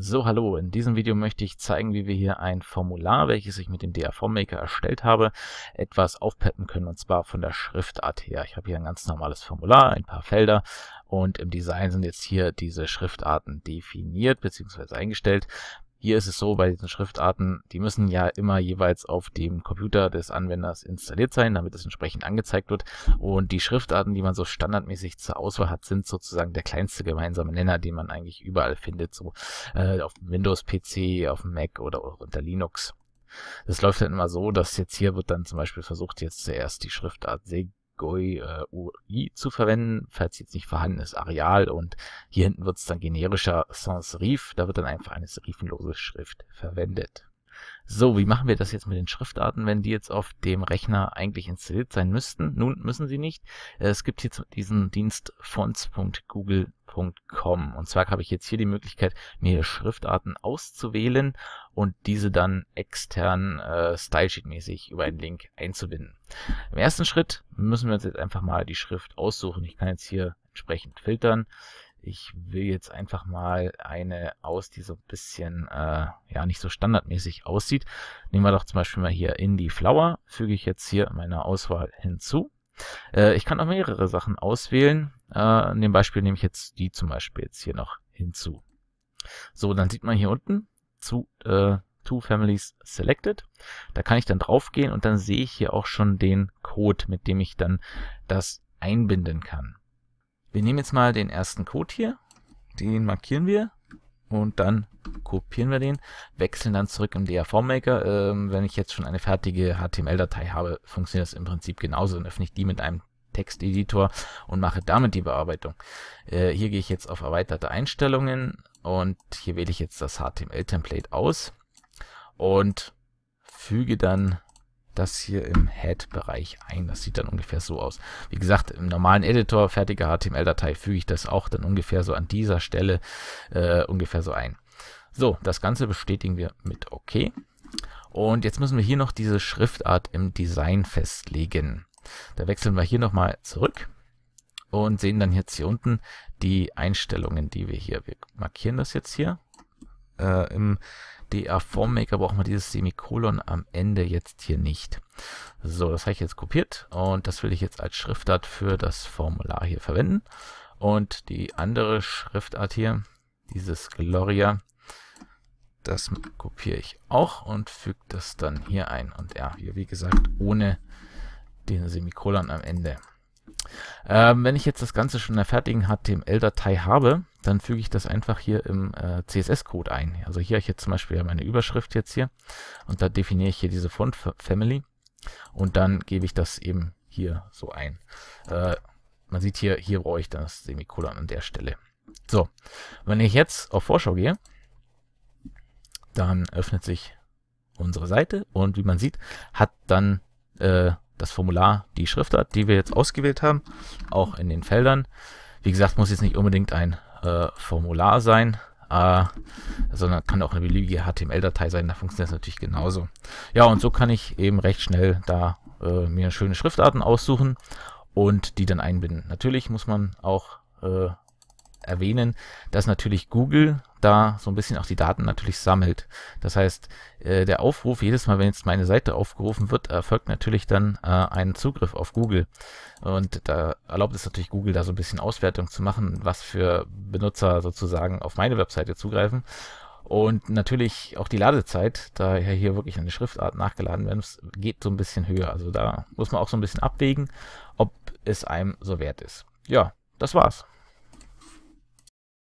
So, hallo. In diesem Video möchte ich zeigen, wie wir hier ein Formular, welches ich mit dem DAV Maker erstellt habe, etwas aufpeppen können, und zwar von der Schriftart her. Ich habe hier ein ganz normales Formular, ein paar Felder und im Design sind jetzt hier diese Schriftarten definiert bzw. eingestellt. Hier ist es so, bei diesen Schriftarten, die müssen ja immer jeweils auf dem Computer des Anwenders installiert sein, damit es entsprechend angezeigt wird. Und die Schriftarten, die man so standardmäßig zur Auswahl hat, sind sozusagen der kleinste gemeinsame Nenner, den man eigentlich überall findet, so äh, auf Windows-PC, auf Mac oder auch unter Linux. Das läuft dann immer so, dass jetzt hier wird dann zum Beispiel versucht, jetzt zuerst die Schriftart GUI äh, UI zu verwenden, falls jetzt nicht vorhanden ist, Areal. Und hier hinten wird es dann generischer Sans Serif. Da wird dann einfach eine serifenlose Schrift verwendet. So, wie machen wir das jetzt mit den Schriftarten, wenn die jetzt auf dem Rechner eigentlich installiert sein müssten? Nun müssen sie nicht. Es gibt hier diesen Dienst fonts.google.com und zwar habe ich jetzt hier die Möglichkeit, mir Schriftarten auszuwählen und diese dann extern äh, Stylesheet-mäßig über einen Link einzubinden. Im ersten Schritt müssen wir uns jetzt einfach mal die Schrift aussuchen. Ich kann jetzt hier entsprechend filtern ich will jetzt einfach mal eine aus, die so ein bisschen, äh, ja, nicht so standardmäßig aussieht. Nehmen wir doch zum Beispiel mal hier Indie Flower, füge ich jetzt hier meine Auswahl hinzu. Äh, ich kann auch mehrere Sachen auswählen. Äh, in dem Beispiel nehme ich jetzt die zum Beispiel jetzt hier noch hinzu. So, dann sieht man hier unten zu, äh, Two Families Selected. Da kann ich dann draufgehen und dann sehe ich hier auch schon den Code, mit dem ich dann das einbinden kann. Wir nehmen jetzt mal den ersten Code hier, den markieren wir und dann kopieren wir den, wechseln dann zurück im DAV-Maker. Ähm, wenn ich jetzt schon eine fertige HTML-Datei habe, funktioniert das im Prinzip genauso. Dann öffne ich die mit einem Texteditor und mache damit die Bearbeitung. Äh, hier gehe ich jetzt auf Erweiterte Einstellungen und hier wähle ich jetzt das HTML-Template aus und füge dann das hier im Head-Bereich ein. Das sieht dann ungefähr so aus. Wie gesagt, im normalen Editor, fertige HTML-Datei, füge ich das auch dann ungefähr so an dieser Stelle äh, ungefähr so ein. So, das Ganze bestätigen wir mit OK. Und jetzt müssen wir hier noch diese Schriftart im Design festlegen. Da wechseln wir hier nochmal zurück und sehen dann jetzt hier unten die Einstellungen, die wir hier, wir markieren das jetzt hier äh, im DA-Form-Maker brauchen wir dieses Semikolon am Ende jetzt hier nicht. So, das habe ich jetzt kopiert und das will ich jetzt als Schriftart für das Formular hier verwenden. Und die andere Schriftart hier, dieses Gloria, das kopiere ich auch und füge das dann hier ein. Und ja, hier wie gesagt ohne den Semikolon am Ende. Ähm, wenn ich jetzt das Ganze schon in der fertigen HTML-Datei habe, dann füge ich das einfach hier im äh, CSS-Code ein. Also hier habe ich jetzt zum Beispiel meine Überschrift jetzt hier und da definiere ich hier diese Font-Family und dann gebe ich das eben hier so ein. Äh, man sieht hier, hier brauche ich das Semikolon an der Stelle. So, wenn ich jetzt auf Vorschau gehe, dann öffnet sich unsere Seite und wie man sieht, hat dann äh, das Formular die Schriftart, die wir jetzt ausgewählt haben, auch in den Feldern. Wie gesagt, muss jetzt nicht unbedingt ein äh, Formular sein, äh, sondern kann auch eine beliebige HTML-Datei sein, da funktioniert es natürlich genauso. Ja, und so kann ich eben recht schnell da äh, mir schöne Schriftarten aussuchen und die dann einbinden. Natürlich muss man auch äh, erwähnen, dass natürlich Google da so ein bisschen auch die Daten natürlich sammelt. Das heißt, äh, der Aufruf, jedes Mal, wenn jetzt meine Seite aufgerufen wird, erfolgt natürlich dann äh, ein Zugriff auf Google. Und da erlaubt es natürlich Google, da so ein bisschen Auswertung zu machen, was für Benutzer sozusagen auf meine Webseite zugreifen. Und natürlich auch die Ladezeit, da ja hier wirklich eine Schriftart nachgeladen werden muss, geht so ein bisschen höher. Also da muss man auch so ein bisschen abwägen, ob es einem so wert ist. Ja, das war's.